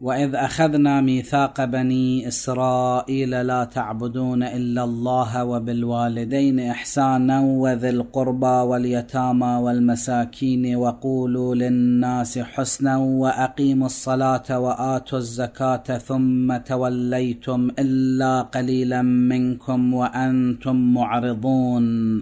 واذ اخذنا ميثاق بني اسرائيل لا تعبدون الا الله وبالوالدين احسانا وذي القربى واليتامى والمساكين وقولوا للناس حسنا واقيموا الصلاه واتوا الزكاه ثم توليتم الا قليلا منكم وانتم معرضون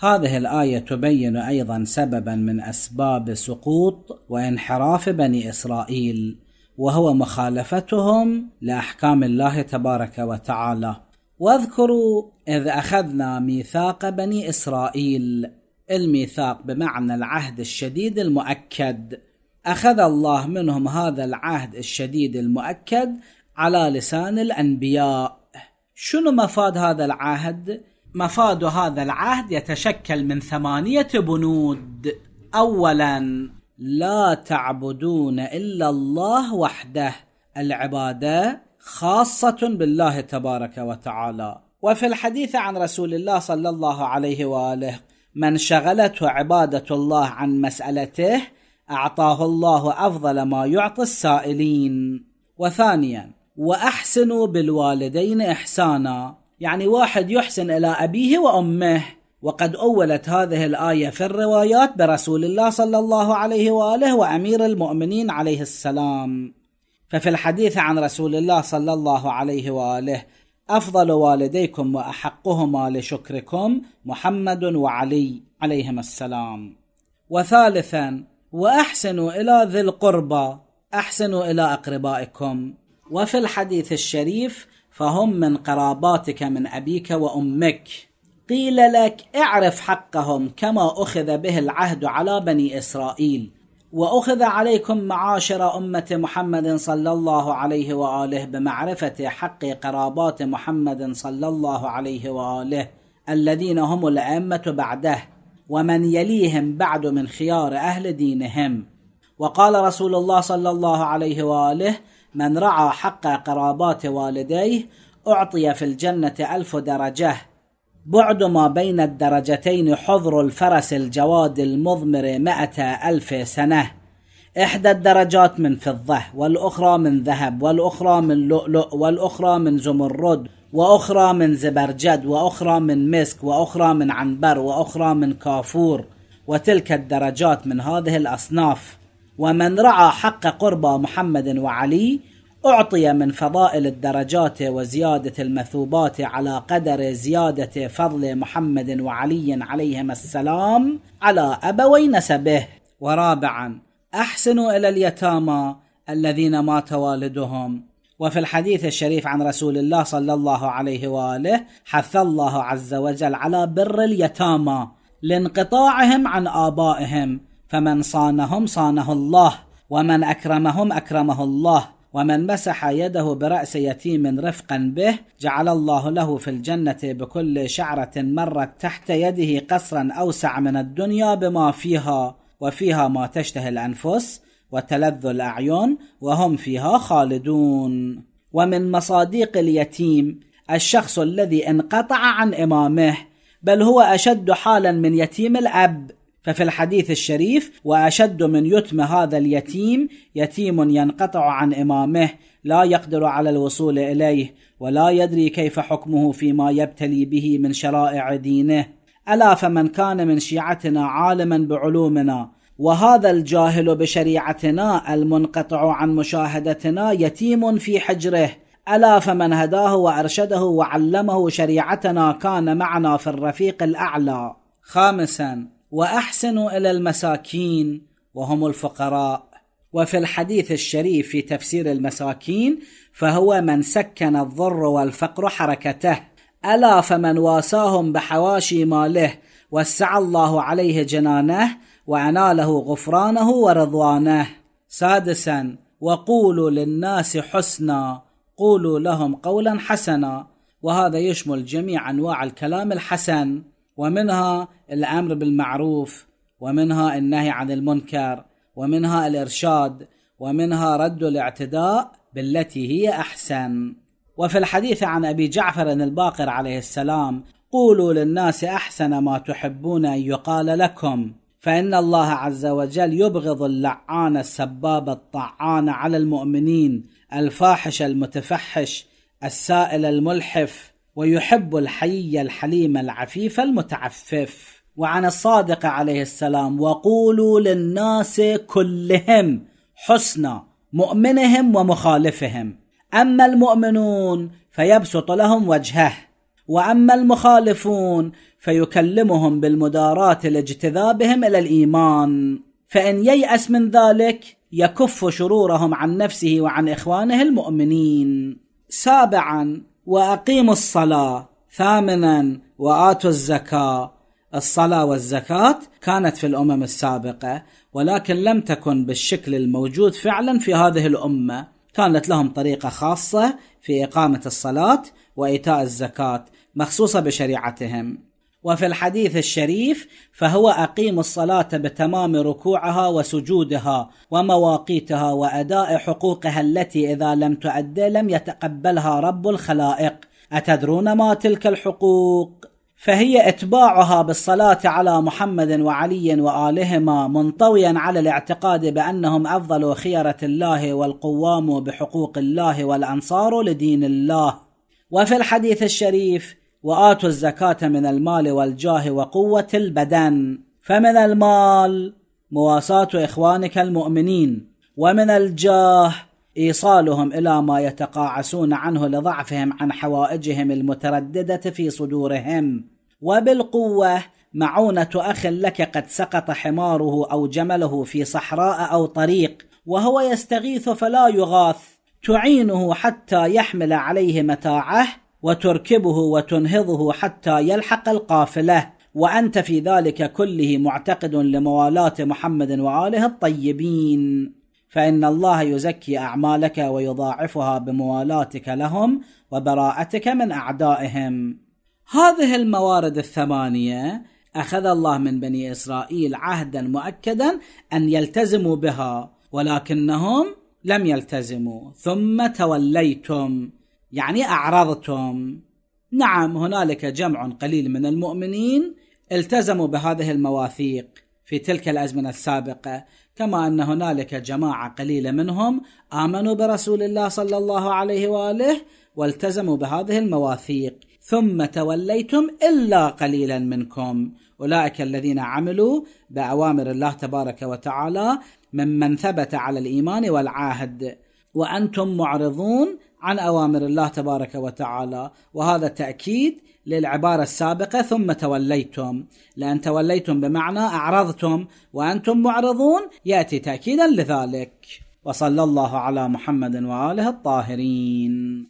هذه الآية تبين أيضا سببا من أسباب سقوط وانحراف بني إسرائيل وهو مخالفتهم لاحكام الله تبارك وتعالى واذكروا اذ اخذنا ميثاق بني اسرائيل الميثاق بمعنى العهد الشديد المؤكد اخذ الله منهم هذا العهد الشديد المؤكد على لسان الانبياء شنو مفاد هذا العهد مفاد هذا العهد يتشكل من ثمانيه بنود اولا لا تعبدون الا الله وحده العباده خاصه بالله تبارك وتعالى وفي الحديث عن رسول الله صلى الله عليه واله من شغلته عباده الله عن مسالته اعطاه الله افضل ما يعطي السائلين وثانيا واحسنوا بالوالدين احسانا يعني واحد يحسن الى ابيه وامه وقد أولت هذه الآية في الروايات برسول الله صلى الله عليه وآله وأمير المؤمنين عليه السلام ففي الحديث عن رسول الله صلى الله عليه وآله أفضل والديكم وأحقهما لشكركم محمد وعلي عليهم السلام وثالثا وأحسنوا إلى ذي القربى أحسنوا إلى أقربائكم وفي الحديث الشريف فهم من قراباتك من أبيك وأمك قيل لك اعرف حقهم كما أخذ به العهد على بني إسرائيل وأخذ عليكم معاشر أمة محمد صلى الله عليه وآله بمعرفة حق قرابات محمد صلى الله عليه وآله الذين هم الأئمة بعده ومن يليهم بعد من خيار أهل دينهم وقال رسول الله صلى الله عليه وآله من رعى حق قرابات والديه أعطي في الجنة ألف درجة بعد ما بين الدرجتين حظر الفرس الجواد المضمر مائة ألف سنة إحدى الدرجات من فضة والأخرى من ذهب والأخرى من لؤلؤ والأخرى من زمرد وأخرى من زبرجد وأخرى من مسك وأخرى من عنبر وأخرى من كافور وتلك الدرجات من هذه الأصناف ومن رعى حق قربى محمد وعلي أعطي من فضائل الدرجات وزيادة المثوبات على قدر زيادة فضل محمد وعلي عليهما السلام على أبوي نسبه ورابعا أحسنوا إلى اليتامى الذين مات والدهم وفي الحديث الشريف عن رسول الله صلى الله عليه واله حث الله عز وجل على بر اليتامى لانقطاعهم عن آبائهم فمن صانهم صانه الله ومن أكرمهم أكرمه الله ومن مسح يده برأس يتيم رفقا به جعل الله له في الجنة بكل شعرة مرت تحت يده قصرا أوسع من الدنيا بما فيها وفيها ما تشتهي الأنفس وتلذ الأعين وهم فيها خالدون ومن مصاديق اليتيم الشخص الذي انقطع عن إمامه بل هو أشد حالا من يتيم الأب ففي الحديث الشريف واشد من يتم هذا اليتيم يتيم ينقطع عن امامه لا يقدر على الوصول اليه ولا يدري كيف حكمه فيما يبتلي به من شرائع دينه الا فمن كان من شيعتنا عالما بعلومنا وهذا الجاهل بشريعتنا المنقطع عن مشاهدتنا يتيم في حجره الا فمن هداه وارشده وعلمه شريعتنا كان معنا في الرفيق الاعلى خامسا واحسنوا الى المساكين وهم الفقراء وفي الحديث الشريف في تفسير المساكين فهو من سكن الضر والفقر حركته الا فمن واساهم بحواشي ماله وسع الله عليه جنانه وعناله غفرانه ورضوانه سادسا وقولوا للناس حسنا قولوا لهم قولا حسنا وهذا يشمل جميع انواع الكلام الحسن ومنها الامر بالمعروف ومنها النهي عن المنكر ومنها الارشاد ومنها رد الاعتداء بالتي هي احسن وفي الحديث عن ابي جعفر الباقر عليه السلام قولوا للناس احسن ما تحبون ان يقال لكم فان الله عز وجل يبغض اللعان السباب الطعان على المؤمنين الفاحش المتفحش السائل الملحف ويحب الحيي الحليم العفيف المتعفف وعن الصادق عليه السلام وقولوا للناس كلهم حسنى مؤمنهم ومخالفهم اما المؤمنون فيبسط لهم وجهه واما المخالفون فيكلمهم بالمداراه لاجتذابهم الى الايمان فان يياس من ذلك يكف شرورهم عن نفسه وعن اخوانه المؤمنين سابعا وأقيموا الصلاة ثامنا وآتوا الزكاة الصلاة والزكاة كانت في الأمم السابقة ولكن لم تكن بالشكل الموجود فعلا في هذه الأمة كانت لهم طريقة خاصة في إقامة الصلاة وإيتاء الزكاة مخصوصة بشريعتهم وفي الحديث الشريف فهو أقيم الصلاة بتمام ركوعها وسجودها ومواقيتها وأداء حقوقها التي إذا لم تؤد لم يتقبلها رب الخلائق أتدرون ما تلك الحقوق؟ فهي اتباعها بالصلاه على محمد وعلي والهما منطويا على الاعتقاد بانهم افضل خيره الله والقوام بحقوق الله والانصار لدين الله وفي الحديث الشريف وآتوا الزكاة من المال والجاه وقوة البدن فمن المال مواساة إخوانك المؤمنين ومن الجاه ايصالهم الى ما يتقاعسون عنه لضعفهم عن حوائجهم المتردده في صدورهم وبالقوه معونه اخ لك قد سقط حماره او جمله في صحراء او طريق وهو يستغيث فلا يغاث تعينه حتى يحمل عليه متاعه وتركبه وتنهضه حتى يلحق القافله وانت في ذلك كله معتقد لموالاه محمد واله الطيبين فان الله يزكي اعمالك ويضاعفها بموالاتك لهم وبراءتك من اعدائهم هذه الموارد الثمانيه اخذ الله من بني اسرائيل عهدا مؤكدا ان يلتزموا بها ولكنهم لم يلتزموا ثم توليتم يعني أعرضتم نعم هنالك جمع قليل من المؤمنين التزموا بهذه المواثيق في تلك الأزمنة السابقة كما أن هنالك جماعة قليلة منهم آمنوا برسول الله صلى الله عليه وآله والتزموا بهذه المواثيق ثم توليتم إلا قليلا منكم أولئك الذين عملوا بأوامر الله تبارك وتعالى ممن ثبت على الإيمان والعهد وأنتم معرضون عن اوامر الله تبارك وتعالى وهذا تاكيد للعباره السابقه ثم توليتم لان توليتم بمعنى اعرضتم وانتم معرضون ياتي تاكيدا لذلك وصلى الله على محمد واله الطاهرين